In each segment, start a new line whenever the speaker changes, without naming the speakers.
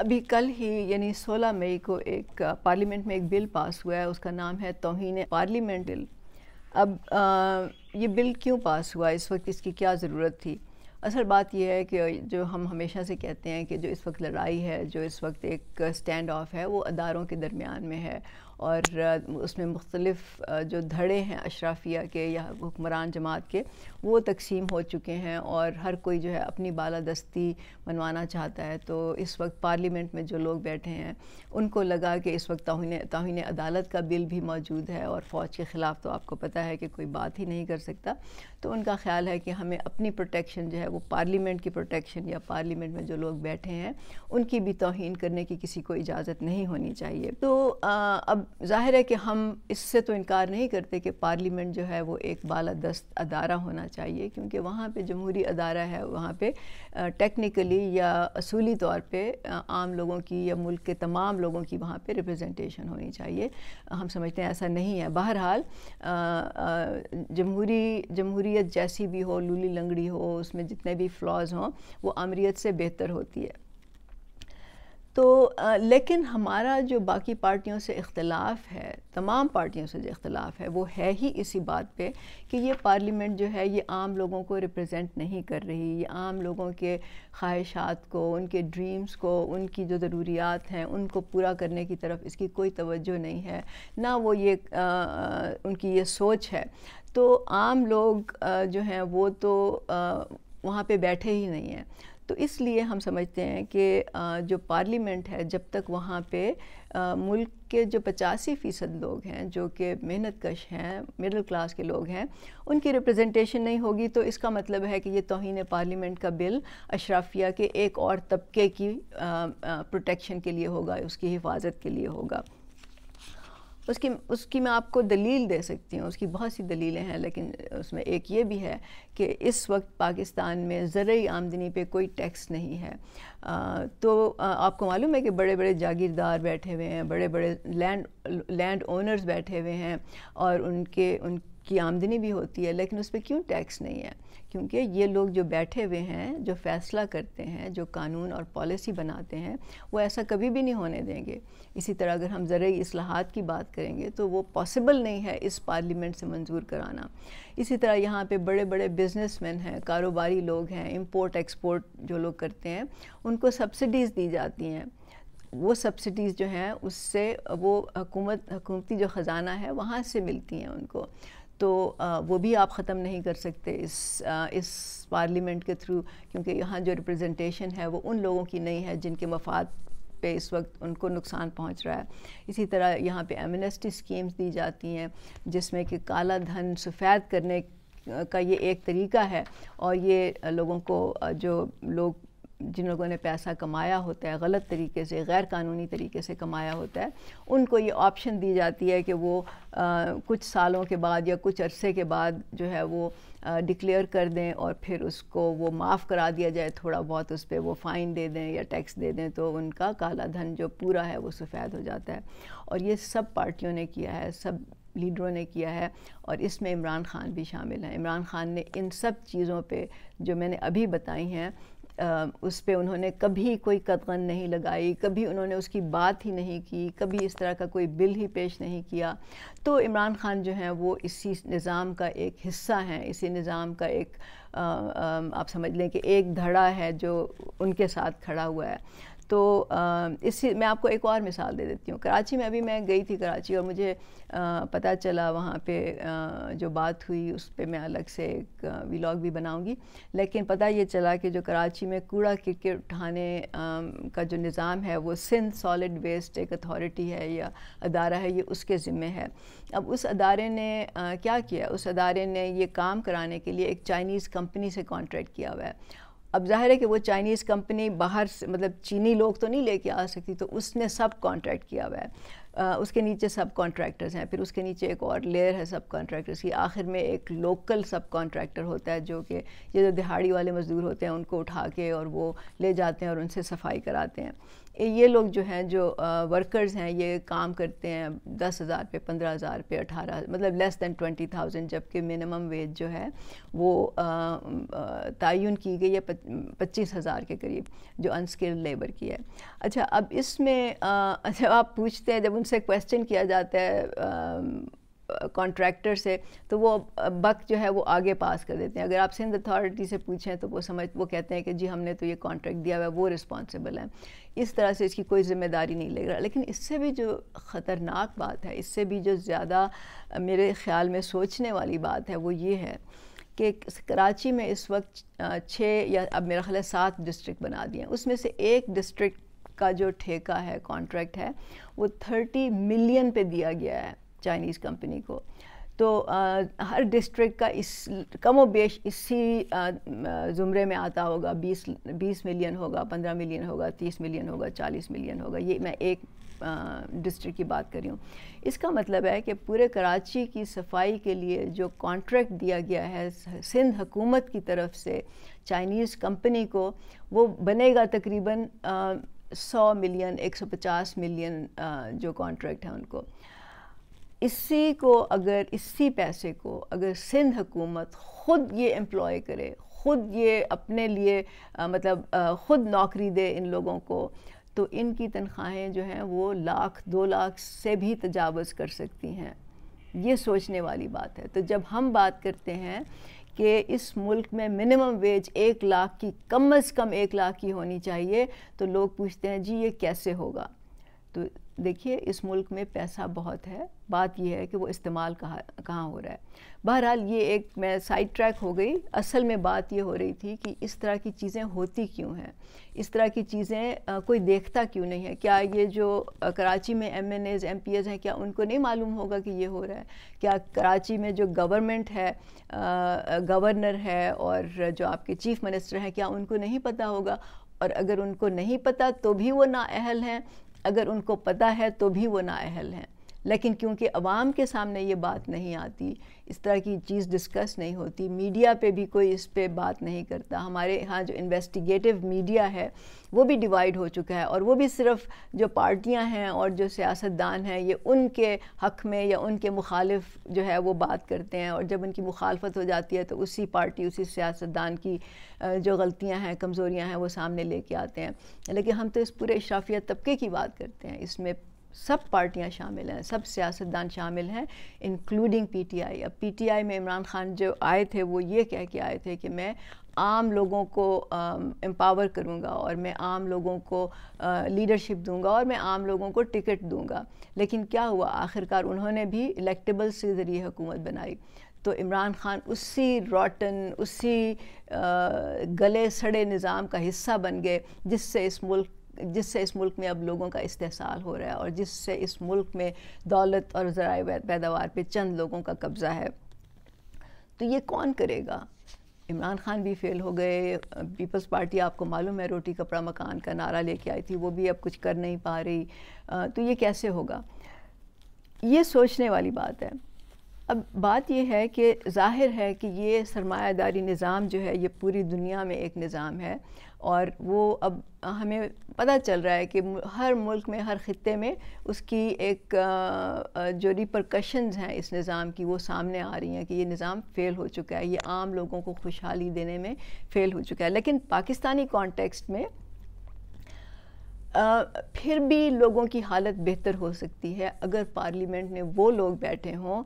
अभी कल ही यानी 16 मई को एक पार्लियामेंट में एक बिल पास हुआ है उसका नाम है तोहन पार्लियामेंट बिल अब आ, ये बिल क्यों पास हुआ इस वक्त इसकी क्या ज़रूरत थी असल बात यह है कि जो हम हमेशा से कहते हैं कि जो इस वक्त लड़ाई है जो इस वक्त एक स्टैंड ऑफ है वो अदारों के दरमियान में है और उसमें मुख्तलफ़ जो धड़े हैं अशराफिया के या हुक्मरान जमात के वो तकसीम हो चुके हैं और हर कोई जो है अपनी बालादस्ती मनवाना चाहता है तो इस वक्त पार्लियामेंट में जो लोग बैठे हैं उनको लगा कि इस वक्त तोहन तोहन अदालत का बिल भी मौजूद है और फ़ौज के ख़िलाफ़ तो आपको पता है कि कोई बात ही नहीं कर सकता तो उनका ख्याल है कि हमें अपनी प्रोटेक्शन जो है वो पार्लियामेंट की प्रोटेक्शन या पार्लियामेंट में जो लोग बैठे हैं उनकी भी तोहन करने की किसी को इजाज़त नहीं होनी चाहिए तो आ, अब जाहिर है कि हम इससे तो इनकार नहीं करते कि पार्लियामेंट जो है वो एक बाला दस्त अदारा होना चाहिए क्योंकि वहाँ पे जमहूरी अदारा है वहाँ पे टेक्निकली या असूली तौर पे आम लोगों की या मुल्क के तमाम लोगों की वहाँ पे रिप्रेजेंटेशन होनी चाहिए हम समझते हैं ऐसा नहीं है बहरहाल जमहूरी जमहूरीत जैसी भी हो लूली लंगड़ी हो उसमें जितने भी फ्लॉज हों वो अमरीत से बेहतर होती है तो आ, लेकिन हमारा जो बाकी पार्टियों से इख्तलाफ है तमाम पार्टियों से जो इख्तलाफ है वो है ही इसी बात पे कि ये पार्लियामेंट जो है ये आम लोगों को रिप्रेजेंट नहीं कर रही ये आम लोगों के ख्वाहिशात को उनके ड्रीम्स को उनकी जो ज़रूरियात हैं उनको पूरा करने की तरफ इसकी कोई तवज्जो नहीं है ना वो ये आ, उनकी ये सोच है तो आम लोग आ, जो हैं वो तो वहाँ पे बैठे ही नहीं हैं तो इसलिए हम समझते हैं कि जो पार्लियामेंट है जब तक वहाँ पे मुल्क के जो पचासी फ़ीसद लोग हैं जो कि मेहनत कश हैं मिडिल क्लास के लोग हैं उनकी रिप्रेजेंटेशन नहीं होगी तो इसका मतलब है कि ये तोहन पार्लियामेंट का बिल अशराफिया के एक और तबके की प्रोटेक्शन के लिए होगा उसकी हिफाजत के लिए होगा उसकी उसकी मैं आपको दलील दे सकती हूँ उसकी बहुत सी दलीलें हैं लेकिन उसमें एक ये भी है कि इस वक्त पाकिस्तान में ज़रूरी आमदनी पे कोई टैक्स नहीं है आ, तो आ, आपको मालूम है कि बड़े बड़े जागीरदार बैठे हुए हैं बड़े बड़े लैंड लैंड ओनर्स बैठे हुए हैं और उनके उन की आमदनी भी होती है लेकिन उस पर क्यों टैक्स नहीं है क्योंकि ये लोग जो बैठे हुए हैं जो फैसला करते हैं जो कानून और पॉलिसी बनाते हैं वो ऐसा कभी भी नहीं होने देंगे इसी तरह अगर हम ज़रूरी असलाहत की बात करेंगे तो वो पॉसिबल नहीं है इस पार्लियामेंट से मंजूर कराना इसी तरह यहाँ पे बड़े बड़े बिजनेसमैन हैं कारोबारी लोग हैं इम्पोर्ट एक्सपोर्ट जो लोग करते हैं उनको सब्सिडीज़ दी जाती हैं वो सब्सिडीज़ जो हैं उससे वो हकूमत हकूमती जो ख़ज़ाना है वहाँ से मिलती हैं उनको तो वो भी आप ख़त्म नहीं कर सकते इस इस पार्लियामेंट के थ्रू क्योंकि यहाँ जो रिप्रेजेंटेशन है वो उन लोगों की नहीं है जिनके मफाद पे इस वक्त उनको नुकसान पहुंच रहा है इसी तरह यहाँ पे एमनेस्टी स्कीम्स दी जाती हैं जिसमें कि काला धन सफ़ेद करने का ये एक तरीका है और ये लोगों को जो लोग जिन लोगों ने पैसा कमाया होता है गलत तरीके से गैर कानूनी तरीके से कमाया होता है उनको ये ऑप्शन दी जाती है कि वो आ, कुछ सालों के बाद या कुछ अरसे के बाद जो है वो डिक्लेयर कर दें और फिर उसको वो माफ़ करा दिया जाए थोड़ा बहुत उस पर वो फ़ाइन दे दें या टैक्स दे दें तो उनका काला धन जो पूरा है वो सफ़ेद हो जाता है और ये सब पार्टियों ने किया है सब लीडरों ने किया है और इसमें इमरान खान भी शामिल हैं इमरान खान ने इन सब चीज़ों पे जो मैंने अभी बताई हैं उस पर उन्होंने कभी कोई कदगन नहीं लगाई कभी उन्होंने उसकी बात ही नहीं की कभी इस तरह का कोई बिल ही पेश नहीं किया तो इमरान ख़ान जो हैं वो इसी निज़ाम का एक हिस्सा हैं इसी निज़ाम का एक आप समझ लें कि एक धड़ा है जो उनके साथ खड़ा हुआ है तो इसी मैं आपको एक और मिसाल दे देती हूँ कराची में अभी मैं गई थी कराची और मुझे पता चला वहाँ पे जो बात हुई उस पर मैं अलग से एक व्लॉग भी बनाऊँगी लेकिन पता ये चला कि जो कराची में कूड़ा क्रिकेट उठाने का जो निज़ाम है वो सिंध सॉलिड वेस्ट एक अथॉरिटी है या अदारा है ये उसके ज़िम्मे है अब उस अदारे ने क्या किया उस अदारे ने ये काम कराने के लिए एक चाइनीज़ कंपनी से कॉन्ट्रैक्ट किया हुआ है अब जाहिर है कि वो चाइनीज़ कंपनी बाहर से मतलब चीनी लोग तो नहीं लेके आ सकती तो उसने सब कॉन्ट्रैक्ट किया हुआ है आ, उसके नीचे सब कॉन्ट्रैक्टर्स हैं फिर उसके नीचे एक और लेयर है सब कॉन्ट्रैक्टर्स की आखिर में एक लोकल सब कॉन्ट्रैक्टर होता है जो कि ये जो दिहाड़ी वाले मज़दूर होते हैं उनको उठा के और वो ले जाते हैं और उनसे सफाई कराते हैं ये लोग जो हैं जो वर्कर्स हैं ये काम करते हैं दस हज़ार पे पंद्रह हज़ार पे अठारह मतलब लेस दैन ट्वेंटी थाउजेंड जबकि मिनिमम वेज जो है वो तयन की गई है पच्चीस हज़ार के करीब जो अनस्किल्ड लेबर की है अच्छा अब इसमें अच्छा आप पूछते हैं जब उनसे क्वेश्चन किया जाता है आ, कॉन्ट्रैक्टर से तो वो बक जो है वो आगे पास कर देते हैं अगर आप सिंध अथॉरिटी से पूछें तो वो समझ वो कहते हैं कि जी हमने तो ये कॉन्ट्रैक्ट दिया हुआ है वो रिस्पॉन्सिबल है इस तरह से इसकी कोई ज़िम्मेदारी नहीं लग रहा लेकिन इससे भी जो ख़तरनाक बात है इससे भी जो ज़्यादा मेरे ख्याल में सोचने वाली बात है वो ये है कि कराची में इस वक्त छः या अब मेरा ख्याल है सात डिस्ट्रिक्ट बना दिए हैं उसमें से एक डिस्ट्रिक्ट का जो ठेका है कॉन्ट्रैक्ट है वो थर्टी मिलियन पे दिया गया है चाइनीज़ कंपनी को तो आ, हर डिस्ट्रिक्ट का इस कमो बेश इसी ज़ुमरे में आता होगा 20 20 मिलियन होगा 15 मिलियन होगा 30 मिलियन होगा 40 मिलियन होगा ये मैं एक डिस्ट्रिक्ट की बात कर रही हूँ इसका मतलब है कि पूरे कराची की सफाई के लिए जो कॉन्ट्रैक्ट दिया गया है सिंध हुकूमत की तरफ से चाइनीज़ कंपनी को वो बनेगा तकरीबन सौ मिलियन 150 मिलियन आ, जो कॉन्ट्रैक्ट है उनको इसी को अगर इसी पैसे को अगर सिंध हुकूमत ख़ुद ये एम्प्लॉय करे ख़ुद ये अपने लिए आ, मतलब ख़ुद नौकरी दे इन लोगों को तो इनकी तनख्वाहें जो हैं वो लाख दो लाख से भी तजावज़ कर सकती हैं ये सोचने वाली बात है तो जब हम बात करते हैं कि इस मुल्क में मिनिमम वेज एक लाख की कम अज़ कम एक लाख की होनी चाहिए तो लोग पूछते हैं जी ये कैसे होगा तो देखिए इस मुल्क में पैसा बहुत है बात यह है कि वो इस्तेमाल कहाँ कहाँ हो रहा है बहरहाल ये एक मैं साइड ट्रैक हो गई असल में बात ये हो रही थी कि इस तरह की चीज़ें होती क्यों हैं इस तरह की चीज़ें कोई देखता क्यों नहीं है क्या ये जो कराची में M N As M P As हैं क्या उनको नहीं मालूम होगा कि ये हो रहा है क्या कराची में जो गवर्नमेंट है गवर्नर है और जो आपके चीफ मिनिस्टर हैं क्या उनको नहीं पता होगा और अगर उनको नहीं पता तो भी वो नाअहल हैं अगर उनको पता है तो भी वो नाअहल हैं लेकिन क्योंकि आवाम के सामने ये बात नहीं आती इस तरह की चीज़ डिस्कस नहीं होती मीडिया पे भी कोई इस पर बात नहीं करता हमारे यहाँ जो इन्वेस्टिगेटिव मीडिया है वो भी डिवाइड हो चुका है और वो भी सिर्फ जो पार्टियाँ हैं और जो सियासतदान हैं ये उनके हक़ में या उनके मुखालिफ जो है वो बात करते हैं और जब उनकी मुखालफत हो जाती है तो उसी पार्टी उसी सियासतदान की जो गलतियाँ हैं कमज़ोरियाँ हैं वो सामने लेके आते हैं लेकिन हम तो इस पूरे शाफिया तबके की बात करते हैं इसमें सब पार्टियां शामिल हैं सब सियासतदान शामिल हैं इंक्लूडिंग पीटीआई अब पीटीआई में इमरान खान जो आए थे वो ये कह के आए थे कि मैं आम लोगों को एम्पावर करूंगा और मैं आम लोगों को लीडरशिप दूंगा और मैं आम लोगों को टिकट दूंगा लेकिन क्या हुआ आखिरकार उन्होंने भी इलेक्टेबल से ज़रिए हुकूमत बनाई तो इमरान खान उसी रॉटन उसी आ, गले सड़े निज़ाम का हिस्सा बन गए जिससे इस मुल्क जिससे इस मुल्क में अब लोगों का इस्तेसाल हो रहा है और जिससे इस मुल्क में दौलत और ज़रा पैदावार पर चंद लोगों का कब्ज़ा है तो ये कौन करेगा इमरान खान भी फेल हो गए पीपल्स पार्टी आपको मालूम है रोटी कपड़ा मकान का नारा लेके आई थी वो भी अब कुछ कर नहीं पा रही तो ये कैसे होगा ये सोचने वाली बात है अब बात यह है कि जाहिर है कि ये सरमायादारी निज़ाम जो है ये पूरी दुनिया में एक निज़ाम है और वो अब हमें पता चल रहा है कि हर मुल्क में हर ख़त्े में उसकी एक जो रिप्रकशन हैं इस निज़ाम की वो सामने आ रही हैं कि ये निज़ाम फ़ेल हो चुका है ये आम लोगों को खुशहाली देने में फ़ेल हो चुका है लेकिन पाकिस्तानी कॉन्टेक्स्ट में आ, फिर भी लोगों की हालत बेहतर हो सकती है अगर पार्लियामेंट में वो लोग बैठे हों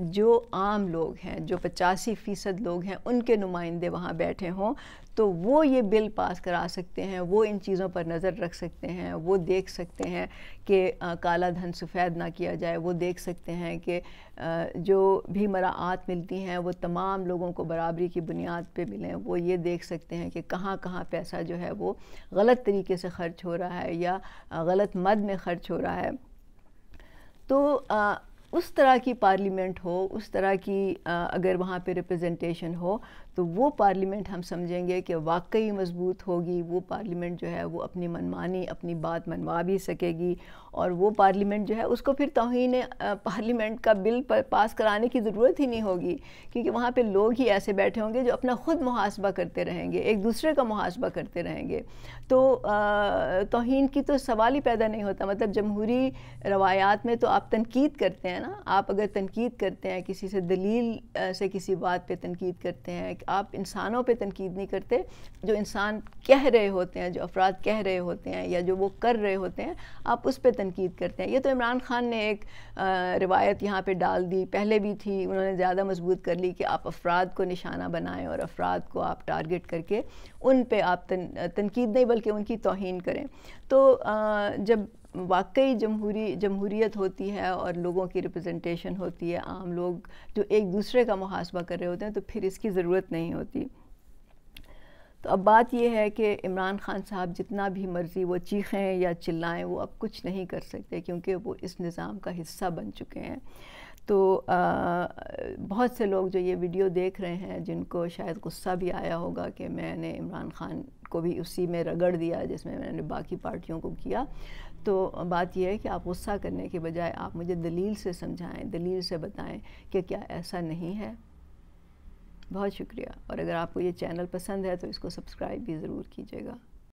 जो आम लोग हैं जो पचासी फ़ीसद लोग हैं उनके नुमाइंदे वहाँ बैठे हों तो वो ये बिल पास करा सकते हैं वो इन चीज़ों पर नज़र रख सकते हैं वो देख सकते हैं कि काला धन सफ़ेद ना किया जाए वो देख सकते हैं कि जो भी मराहत मिलती हैं वो तमाम लोगों को बराबरी की बुनियाद पे मिलें वो ये देख सकते हैं कि कहाँ कहाँ पैसा जो है वो गलत तरीके से ख़र्च हो रहा है या गलत मद में ख़र्च हो रहा है तो आ, उस तरह की पार्लियामेंट हो उस तरह की अगर वहाँ पे रिप्रेजेंटेशन हो तो वो पार्लियामेंट हम समझेंगे कि वाकई मजबूत होगी वो पार्लियामेंट जो है वो अपनी मनमानी अपनी बात मनवा भी सकेगी और वो पार्लियामेंट जो है उसको फिर तोहन पार्लियामेंट का बिल पास कराने की ज़रूरत ही नहीं होगी क्योंकि वहाँ पे लोग ही ऐसे बैठे होंगे जो अपना ख़ुद मुहासबा करते रहेंगे एक दूसरे का मुहासबा करते रहेंगे तो तोहन की तो सवाल ही पैदा नहीं होता मतलब जमहूरी रवायात में तो आप तनकीद करते हैं ना आप अगर तनकीद करते हैं किसी से दलील से किसी बात पर तनकीद करते हैं आप इंसानों पे तनकीद नहीं करते जो इंसान कह रहे होते हैं जो अफराद कह रहे होते हैं या जो वो कर रहे होते हैं आप उस पर तनकीद करते हैं ये तो इमरान खान ने एक आ, रिवायत यहाँ पर डाल दी पहले भी थी उन्होंने ज़्यादा मजबूत कर ली कि आप अफराद को निशाना बनाएं और अफराद को आप टारगेट करके उन पर आप तन, तनकीद नहीं बल्कि उनकी तोहन करें तो आ, जब वाकई जमहूरी जमहूरीत होती है और लोगों की रिप्रेजेंटेशन होती है आम लोग जो एक दूसरे का मुहासबा कर रहे होते हैं तो फिर इसकी ज़रूरत नहीं होती तो अब बात यह है कि इमरान खान साहब जितना भी मर्ज़ी वो चीखें या चिल्लाएं वो अब कुछ नहीं कर सकते क्योंकि वो इस निज़ाम का हिस्सा बन चुके हैं तो आ, बहुत से लोग जो ये वीडियो देख रहे हैं जिनको शायद गुस्सा भी आया होगा कि मैंने इमरान खान को भी उसी में रगड़ दिया जिसमें मैंने बाकी पार्टियों को किया तो बात यह है कि आप गुस्सा करने के बजाय आप मुझे दलील से समझाएं दलील से बताएं कि क्या ऐसा नहीं है बहुत शुक्रिया और अगर आपको ये चैनल पसंद है तो इसको सब्सक्राइब भी ज़रूर कीजिएगा